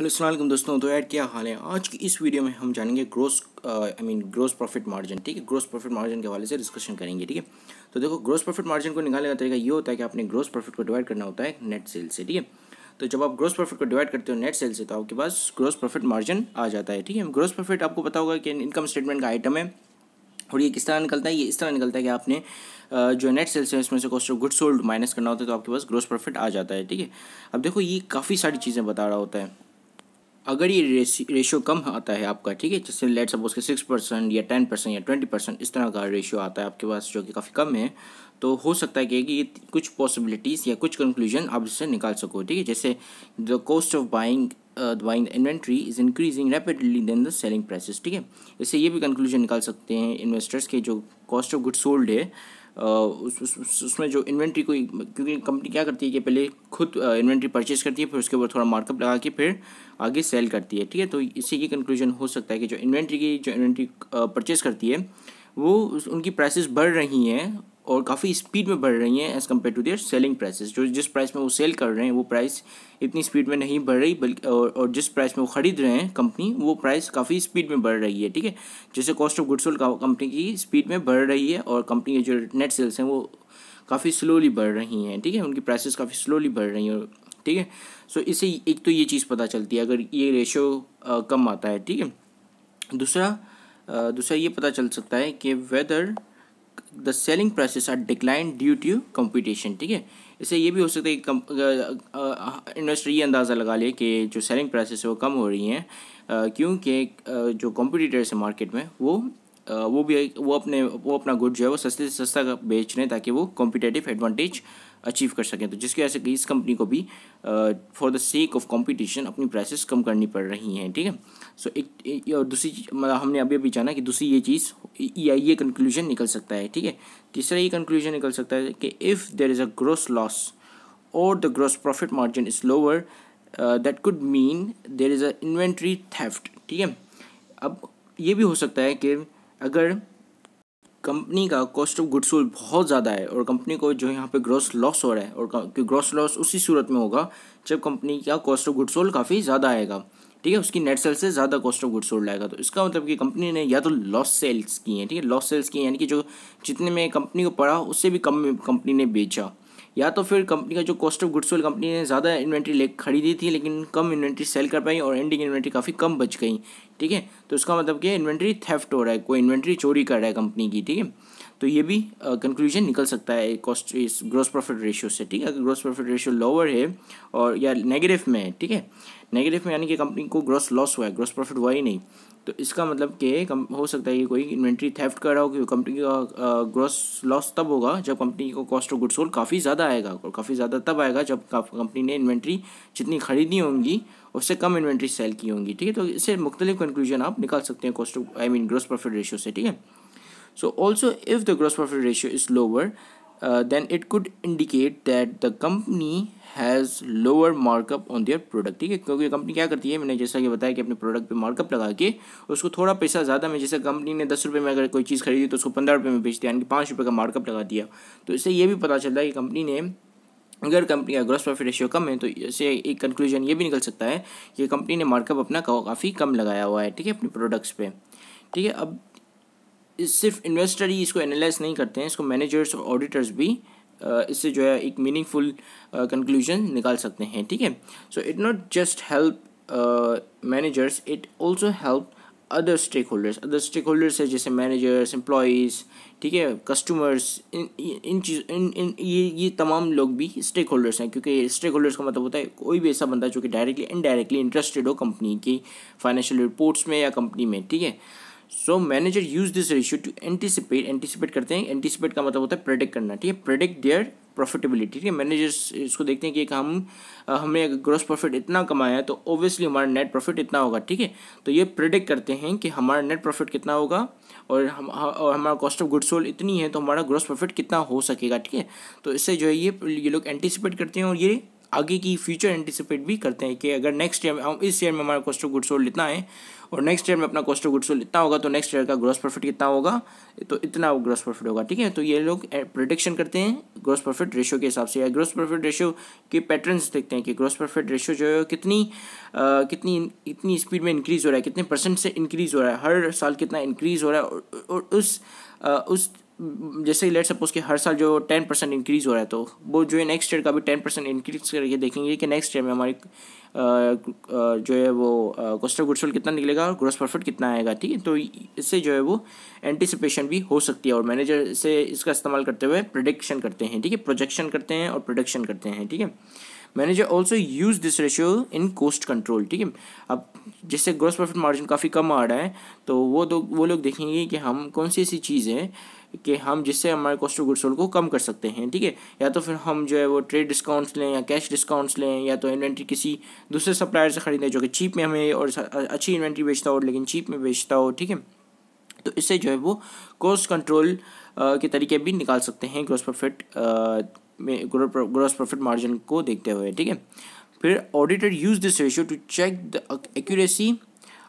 hello सलामकुम दोस्तों तो ऐड क्या हाल है आज की इस वीडियो में हम जानेंगे gross I mean gross profit margin ठीक है ग्रोस प्रॉफिट मार्जिन के हवाले से डिस्कशन करेंगे ठीक है तो देखो ग्रोस प्रॉफिट मार्जिन को निकालने का तरीका ये होता है कि आपने ग्रोस प्रॉफिट को डिवाइड करना होता है नेट सेल से ठीक है तो जब आप ग्रोस प्रॉफिट को डिवाइड करते हो नेट सेल से तो आपके पास ग्रोस प्रॉफिट मार्जिन आ जाता है ठीक है ग्रोस प्रॉफिट आपको पता होगा कि इनकम स्टेटमेंट का आइटम है और ये किस तरह निकलता है ये इस तरह निकलता है कि आपने uh, जो नेट सेल्स है इसमें से cost of good sold minus करना होता है तो आपके पास ग्रोस प्रॉफिट आ जाता है ठीक है अब देखो ये काफ़ी सारी चीज़ें बता रहा होता है अगर ये रेशियो कम आता है आपका ठीक है जैसे लेट सपोज के सिक्स परसेंट या टेन परसेंट या ट्वेंटी परसेंट इस तरह का रेशियो आता है आपके पास जो कि काफ़ी कम है तो हो सकता है कि ये कुछ पॉसिबिलिटीज़ या कुछ कंक्लूजन आप इससे निकाल सको ठीक है जैसे the cost of buying buying inventory is increasing rapidly then the selling prices ठीक है इससे ये भी कंक्लूजन निकाल सकते हैं इन्वेस्टर्स के जो कॉस्ट ऑफ गुड सोल्ड है उस, उस, उस, उसमें जो इन्वेंट्री को क्योंकि कंपनी क्या करती है कि पहले खुद इन्वेंट्री परचेज करती है फिर उसके ऊपर थोड़ा मार्कअप लगा के फिर आगे सेल करती है ठीक है तो इसी की कंक्लूजन हो सकता है कि जो इन्वेंट्री की जो इन्वेंट्री परचेज करती है वो उनकी प्राइसेस बढ़ रही हैं और काफ़ी स्पीड में बढ़ रही हैं as compare to their selling prices जो जिस प्राइस में वो सेल कर रहे हैं वो प्राइस इतनी स्पीड में नहीं बढ़ रही बल्कि और, और जिस प्राइस में वो ख़रीद रहे हैं कंपनी वो प्राइस काफ़ी स्पीड में बढ़ रही है ठीक है जैसे cost of goods sold company की स्पीड में बढ़ रही है और कंपनी के जो नेट सेल्स हैं वो काफ़ी स्लोली बढ़ रही हैं ठीक है उनकी प्राइसेस काफ़ी स्लोली बढ़ रही हैं ठीक है सो इससे एक तो ये चीज़ पता चलती है अगर ये रेशो कम आता है ठीक है दूसरा दूसरा ये पता चल सकता है कि whether the selling prices are decline due to competition ठीक है इससे ये भी हो सकता है कि इन्वेस्टर ये अंदाज़ा लगा ले कि जो सेलिंग प्राइसेस वो कम हो रही हैं क्योंकि जो कॉम्पिटिटर्स हैं मार्केट में वो वो भी वो अपने वो अपना गुड जो है वो सस्ते से सस्ता बेच रहे हैं ताकि वो कॉम्पिटेटिव एडवांटेज अचीव कर सकें तो जिसकी वजह से इस कंपनी को भी for the sake of competition अपनी प्राइसेस कम करनी पड़ रही हैं ठीक है सो so, एक और दूसरी मतलब हमने अभी अभी जाना कि दूसरी ये चीज़ या ये कंक्लूजन निकल सकता है ठीक है तीसरा ये कंक्लूजन निकल सकता है कि if there is a gross loss और the gross profit margin is lower that could mean there is a inventory theft ठीक है अब ये भी हो सकता है कि अगर कंपनी का कॉस्ट ऑफ गुड सोल्ड बहुत ज़्यादा है और कंपनी को जो यहाँ पे ग्रॉस लॉस हो रहा है और ग्रॉस लॉस उसी सूरत में होगा जब कंपनी का कॉस्ट ऑफ गुड सोल्ड काफ़ी ज़्यादा आएगा ठीक है उसकी नेट सेल से ज़्यादा कॉस्ट ऑफ गुड सोल्ड आएगा तो इसका मतलब कि कंपनी ने या तो लॉस सेल्स की हैं ठीक है लॉस सेल्स की यानी कि जो जितने में कंपनी को पड़ा उससे भी कम कंपनी ने बेचा या तो फिर कंपनी का जो कॉस्ट ऑफ गुड्स कंपनी ने ज़्यादा इन्वेंट्री ले खरीदी थी लेकिन कम इन्वेंट्री सेल कर पाई और एंडिंग इन्वेंट्री काफ़ी कम बच गई ठीक है तो इसका मतलब कि इन्वेंट्री थेफ्ट हो रहा है कोई इन्वेंट्री चोरी कर रहा है कंपनी की ठीक है तो ये भी कंक्लूजन uh, निकल सकता है कॉस्ट इस ग्रोस प्रॉफिट रेशियो से ठीक है अगर ग्रोस प्रॉफिट रेशियो लोअर है और या नेगेटिव में है ठीक है नेगेटिव में यानी कि कंपनी को ग्रॉस लॉस हुआ है ग्रॉस प्रॉफिट हुआ ही नहीं तो इसका मतलब कि हो सकता है कि कोई इन्वेंट्री थेफ्ट कर रहा हो कि कंपनी का ग्रॉस uh, लॉस तब होगा जब कंपनी को कॉस्ट ऑफ गुड सोल्ड काफ़ी ज़्यादा आएगा और काफ़ी ज़्यादा तब आएगा जब कंपनी ने इन्वेंट्री जितनी खरीदी होंगी उससे कम इन्वेंट्री सेल की होंगी ठीक है तो इससे मुख्तलिफ कंक्लूजन आप निकाल सकते हैं cost of I mean gross profit ratio से ठीक है So also if the gross profit ratio is lower, uh, then it could indicate that the company has lower markup on their product ठीक है क्योंकि कंपनी क्या करती है मैंने जैसा कि बताया कि अपने प्रोडक्ट पे मार्कअप लगा के उसको थोड़ा पैसा ज़्यादा में जैसे कंपनी ने दस रुपये में अगर कोई चीज़ खरीदी तो उसको पंद्रह रुपये में बेचते दिया यानी कि पाँच रुपये का मार्कअप लगा दिया तो इससे ये भी पता चल रहा है कि कंपनी ने अगर कंपनी का ग्रॉस प्रॉफिट रेशियो कम है तो इससे एक कंक्लूजन ये भी निकल सकता है कि कंपनी ने मार्कअप अपना काफ़ी कम लगाया हुआ है ठीक है अपने प्रोडक्ट्स पर ठीक है अब सिर्फ इन्वेस्टर ही इसको एनालाइज नहीं करते हैं इसको मैनेजर्स और ऑडिटर्स भी इससे जो है एक मीनिंगफुल कंक्लूजन निकाल सकते हैं ठीक है so it not just help managers it also help other stakeholders other stakeholders है जैसे मैनेजर्स एम्प्लॉयज़ ठीक है कस्टमर्स इन इन चीज़ इन इन ये ये तमाम लोग भी स्टेक होल्डर्स हैं क्योंकि स्टेक होल्डर्स का मतलब होता है कोई भी ऐसा बंदा जो कि डायरेक्टली इनडायरेक्टली इंटरेस्टेड हो कंपनी की फाइनेंशियल रिपोर्ट्स में या कंपनी में ठीक है so manager use this ratio to anticipate anticipate करते हैं एंटिसिपेट का मतलब होता है प्रेडिक्ट करना ठीक है प्रेडिक्ट देयर प्रॉफिटेबिलिटी ठीक है मैनेजर्स इसको देखते हैं कि एक हम हमने ग्रॉस प्रॉफिट इतना कमाया है तो ओबियसली हमारा नेट प्रॉफिट इतना होगा ठीक है तो ये प्रेडिक्ट करते हैं कि हमारा नेट प्रॉफिट कितना होगा और हम और हमारा कॉस्ट ऑफ गुड सोल इतनी है तो हमारा ग्रॉस प्रॉफिट कितना हो सकेगा ठीक है तो इससे जो है ये ये लोग एंटिसिपेट करते हैं और ये आगे की फ्यूचर एंटिसिपेट भी करते हैं कि अगर नेक्स्ट ईयर में हम इस ईयर में हमारा कॉस्ट ऑफ गुड सोल्ड इतना है और नेक्स्ट ईयर में अपना कॉस्ट ऑफ गुड सोल्ड इतना होगा तो नेक्स्ट ईयर का ग्रॉस प्रॉफिट कितना होगा तो इतना ग्रॉस प्रॉफिट होगा ठीक है तो ये लोग प्रोडिक्शन करते हैं ग्रॉस प्रॉफिट रेशियो के हिसाब से या ग्रॉस प्रॉफिट रेशियो के पैटर्न्स देखते हैं कि ग्रॉस प्रॉफिट रेशियो जो है कितनी आ, कितनी इतनी स्पीड में इंक्रीज़ हो रहा है कितने परसेंट से इंक्रीज़ हो रहा है हर साल कितना इंक्रीज़ हो रहा है और, और उस आ, उस जैसे लेट सपोज कि हर साल जो टेन परसेंट इंक्रीज़ हो रहा है तो वो जो है नेक्स्ट ईयर का भी टेन परसेंट इंक्रीज करके देखेंगे कि नेक्स्ट ईयर में हमारी जो है वो कॉस्ट ऑफ गुड्स कितना निकलेगा और ग्रोस प्रॉफिट कितना आएगा ठीक है तो इससे जो है वो एंटिसिपेशन भी हो सकती है और मैनेजर से इसका इस्तेमाल करते हुए प्रोडिक्शन करते हैं ठीक है प्रोजेक्शन करते हैं और प्रोडक्शन करते हैं ठीक है manager also use this ratio in cost control ठीक है अब जैसे ग्रोस प्रॉफिट मार्जिन काफ़ी कम आ रहा है तो वो दो वो लोग देखेंगे कि हम कौन सी ऐसी चीज़ है कि हम जिससे हमारे कॉस्ट ऑफ गुड सोल्ड को कम कर सकते हैं ठीक है या तो फिर हम जो है वो ट्रेड डिस्काउंट्स लें या कैश डिस्काउंट्स लें या तो इन्वेंट्री किसी दूसरे सप्लायर से ख़रीदें जो कि चीप में हमें और अच्छी इन्वेंट्री बेचता हो लेकिन चीप में बेचता हो ठीक है तो इससे जो है वो कॉस्ट कंट्रोल के तरीके भी निकाल सकते हैं ग्रॉस प्रॉफिट में ग्रोस प्रॉफिट मार्जिन को देखते हुए ठीक है फिर auditor use this ratio to check the accuracy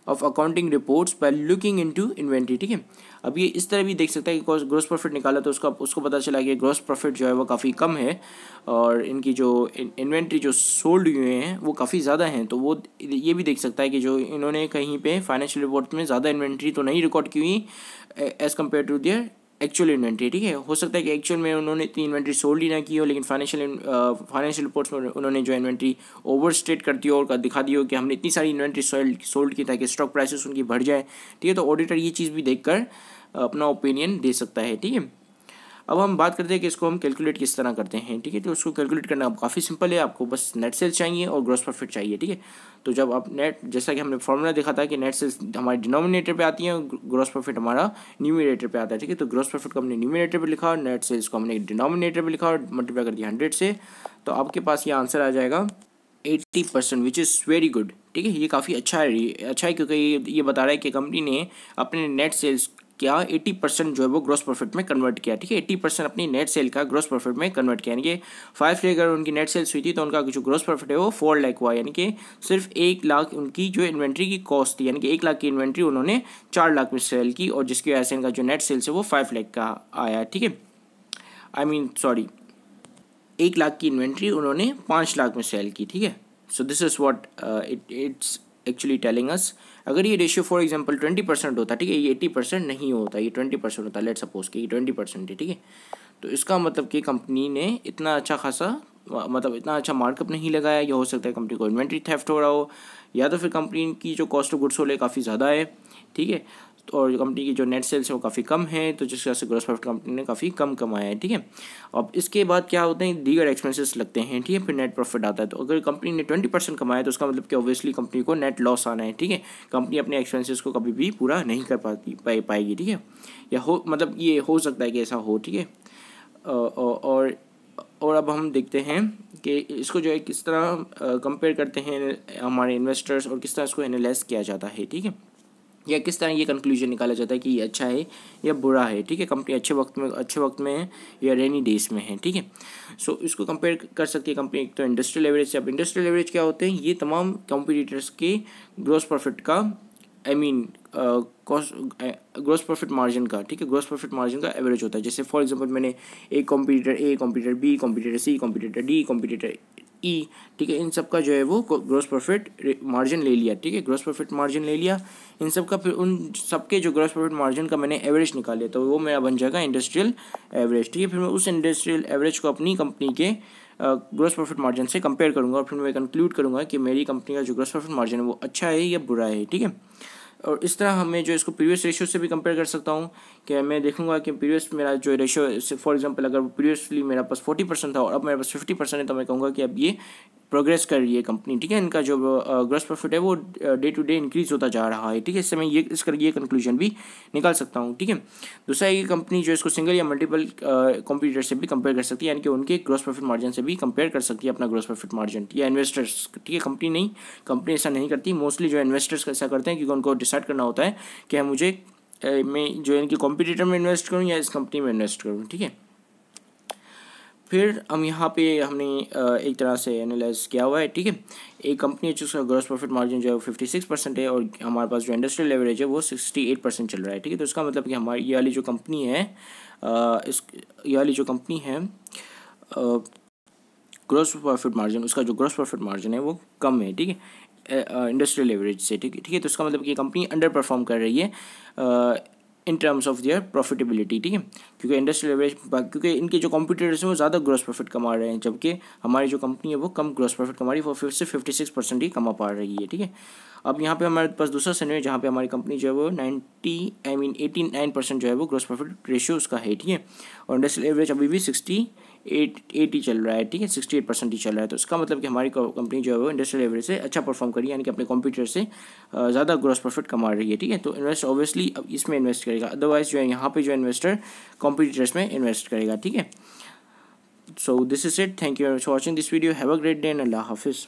of accounting reports by looking into inventory ठीक है अब ये इस तरह भी देख सकता है कि ग्रॉस प्रॉफिट निकाला तो उसका उसको पता चला कि ग्रॉस प्रॉफिट जो है वो काफ़ी कम है और इनकी जो इन्वेंट्री जो सोल्ड हुए हैं वो काफ़ी ज़्यादा हैं तो वो ये भी देख सकता है कि जो इन्होंने कहीं पे फाइनेंशियल रिपोर्ट में ज़्यादा इन्वेंट्री तो नहीं रिकॉर्ड की हुई as compare to their actual inventory ठीक है हो सकता है कि एक्चुअल में उन्होंने इतनी इन्वेंट्री सोल्ड ही ना की हो लेकिन फाइनेंशियल फाइनेंशियल रिपोर्ट्स में उन्होंने जो इन्वेंट्री ओवर स्टेट दी हो और दिखा दी हो कि हमने इतनी सारी इन्वेंट्री सोल्ड सोल्ड की ताकि स्टॉक प्राइसेस उनकी बढ़ जाए ठीक है तो ऑडिटर ये चीज़ भी देख कर अपना ओपिनियन दे सकता है ठीक है अब हम बात करते हैं कि इसको हम कैलकुलेट किस तरह करते हैं ठीक है तो उसको कैलकुलेट करना काफ़ी सिंपल है आपको बस नेट सेल्स चाहिए और ग्रॉस प्रॉफिट चाहिए ठीक है तो जब आप नेट जैसा कि हमने फॉर्मूला देखा था कि नेट सेल्स हमारे डिनोमिनेटर पे आती है और ग्रॉस प्रॉफिट हमारा न्यूमिनेटर पे आता है ठीक है तो ग्रॉस प्रॉफिट को हमने न्यूमिनेटर पर लिखा और नेट सेल्स को हमने डिनोमिनेटर पर लिखा और मल्टीप्लाई कर दिया हंड्रेड से तो आपके पास ये आंसर आ जाएगा eighty percent which is very good ठीक है ये काफ़ी अच्छा है अच्छा है क्योंकि ये ये बता रहा है कि कंपनी ने अपने नेट सेल्स क्या 80 परसेंट जो है वो ग्रॉस प्रॉफिट में कन्वर्ट किया ठीक है 80 परसेंट अपनी नेट सेल का ग्रॉस प्रॉफिट में कन्वर्ट किया यानी कि फाइव लाख अगर उनकी नेट सेल्स हुई थी तो उनका जो ग्रॉस प्रॉफिट है वो फोर लाख हुआ यानी कि सिर्फ एक लाख उनकी जो इन्वेंट्री की कॉस्ट थी यानी कि एक लाख की इन्वेंट्री उन्होंने चार लाख में सेल की और जिसकी वजह से इनका जो नेट सेल्स है वो फाइव लैख का आया ठीक है आई मीन सॉरी एक लाख की इन्वेंट्री उन्होंने पाँच लाख में सेल की ठीक है so this is what it it's actually telling us अगर ये ratio for example twenty percent होता ठीक है ये एट्टी परसेंट नहीं होता ये ट्वेंटी परसेंट होता लेट सपोज कि ये ट्वेंटी परसेंट है ठीक है तो इसका मतलब कि कंपनी ने इतना अच्छा खासा मतलब इतना अच्छा मार्कअप नहीं लगाया या हो सकता है कंपनी को इन्वेंट्री थेफ्ट हो रहा हो या तो फिर कंपनी की जो कॉस्ट ऑफ गुड्स हो काफ़ी ज़्यादा है ठीक है तो और कंपनी की जो नेट सेल्स है वो काफ़ी कम है तो जिस वजह से ग्रॉस प्रॉफिट कंपनी ने काफ़ी कम कमाया है ठीक है अब इसके बाद क्या होते हैं दीगर एक्सपेंसेस लगते हैं ठीक है फिर नेट प्रॉफिट आता है तो अगर कंपनी ने ट्वेंटी परसेंट कमाया तो उसका मतलब कि ऑब्वियसली कंपनी को नेट लॉस आना है ठीक है कंपनी अपने एक्सपेंसिस को कभी भी पूरा नहीं कर पाती पा, पाएगी ठीक है या हो मतलब ये हो सकता है कि ऐसा हो ठीक है और और अब हम देखते हैं कि इसको जो है किस तरह कंपेयर करते हैं हमारे इन्वेस्टर्स और किस तरह इसको एनालाइज किया जाता है ठीक है या किस तरह ये कंक्लूजन निकाला जाता है कि ये अच्छा है या बुरा है ठीक है कंपनी अच्छे वक्त में अच्छे वक्त में है या रेनी डेज में है ठीक है सो इसको कंपेयर कर सकती है कंपनी एक तो इंडस्ट्रियल एवरेज से अब इंडस्ट्रियल एवरेज क्या होते हैं ये तमाम कंपटीटर्स के ग्रोस प्रॉफिट का I mean gross profit margin का ठीक है ग्रोस प्रॉफिट मार्जिन का एवरेज होता है जैसे फॉर एग्जांपल मैंने a competitor A competitor B competitor C competitor D competitor E e, ठीक है इन सब का जो है वो ग्रोस प्रॉफिट मार्जिन ले लिया ठीक है ग्रॉस प्रॉफिट मार्जिन ले लिया इन सब का फिर उन सबके जो ग्रॉस प्रॉफिट मार्जिन का मैंने एवरेज निकाल लिया तो वो मेरा बन जाएगा इंडस्ट्रियल एवरेज ठीक है फिर मैं उस इंडस्ट्रियल एवरेज को अपनी कंपनी के ग्रोस प्रॉफिट मार्जिन से कंपेयर करूँगा और फिर मैं कंक्लूड करूँगा कि मेरी कंपनी का जो ग्रोस प्रॉफिट मार्जिन है वो अच्छा है या बुरा है ठीक है और इस तरह हमें जो इसको प्रीवियस रेशियो से भी कंपेयर कर सकता हूँ कि मैं देखूंगा कि प्रीवियस मेरा जो रेशियो फॉर एग्जांपल अगर प्रीवियसली मेरा पास फोर्टी परसेंट था और अब मेरे पास फिफ्टी परसेंट है तो मैं कहूँगा कि अब ये प्रोग्रेस कर रही है कंपनी ठीक है इनका जो ग्रॉस प्रॉफिट है वो डे टू डे इंक्रीज होता जा रहा है ठीक है इससे मैं ये इसका ये कंक्लूजन भी निकाल सकता हूँ ठीक है दूसरा ये कंपनी जो इसको सिंगल या मल्टीपल कंप्यूटर से भी कंपेयर कर सकती है यानी कि उनके ग्रॉस प्रॉफिट मार्जिन से भी कंपेयर कर सकती है अपना ग्रॉस प्रॉफिट मार्जिन या इन्वेस्टर्स ठीक है कंपनी नहीं कंपनी ऐसा नहीं करती मोस्टली जो इन्वेस्टर्स ऐसा करते हैं क्योंकि उनको डिसाइड करना होता है कि मुझे मैं जो इनके कॉम्पिटिटर में इन्वेस्ट करूँ या इस कंपनी में इन्वेस्ट करूँ ठीक है फिर हम यहाँ पे हमने एक तरह से एनालाइज किया हुआ है ठीक है एक कंपनी है जिसका ग्रॉस प्रॉफिट मार्जिन जो है फिफ्टी सिक्स परसेंट है और हमारे पास जो इंडस्ट्रियल एवरेज है वो सिक्सटी एट परसेंट चल रहा है ठीक है तो इसका मतलब कि हमारी ये वाली जो कंपनी है इस ये वाली जो कंपनी है ग्रॉस प्रॉफिट मार्जिन उसका जो ग्रॉस प्रॉफिट मार्जिन है वो कम है ठीक है इंडस्ट्रियल एवरेज से ठीक है ठीक है तो इसका मतलब कि कंपनी अंडर परफॉर्म कर रही है in terms of their profitability ठीक है क्योंकि इंडस्ट्रियल एवरेज क्योंकि इनके जो कॉम्पिटिटर्स हैं वो ज़्यादा ग्रॉस प्रॉफिट कमा रहे हैं जबकि हमारी जो कंपनी है वो कम ग्रॉस प्रॉफिट कमा रही है वो फिर से फिफ्टी सिक्स परसेंट ही कमा पा रही है ठीक है अब यहाँ पे हमारे पास दूसरा सेनो है जहाँ पे हमारी कंपनी जो है वो ninety I mean eighty nine percent जो है वो ग्रॉस प्रॉफिट रेशियो उसका है ठीक है और इंडस्ट्रियल एवरेज अभी भी सिक्सटी एट एटी चल रहा है ठीक है सिक्सटी एट परसेंट ही चल रहा है तो इसका मतलब कि हमारी कंपनी जो है वो इंडस्ट्रियल एवरेज से अच्छा परफॉर्म करी यानी कि अपने कंप्यूटर से ज़्यादा ग्रॉस प्रॉफिट कमा रही है ठीक है तो इन्वेस्ट ऑब्वियसली अब इसमें इन्वेस्ट करेगा अदरवाइज जो है यहाँ पे जो इन्वेस्टर कॉम्पिटिटर्स में इन्वेस्ट करेगा ठीक है so this is it thank you very much watching this video have a great day and अल्लाह हाफिज़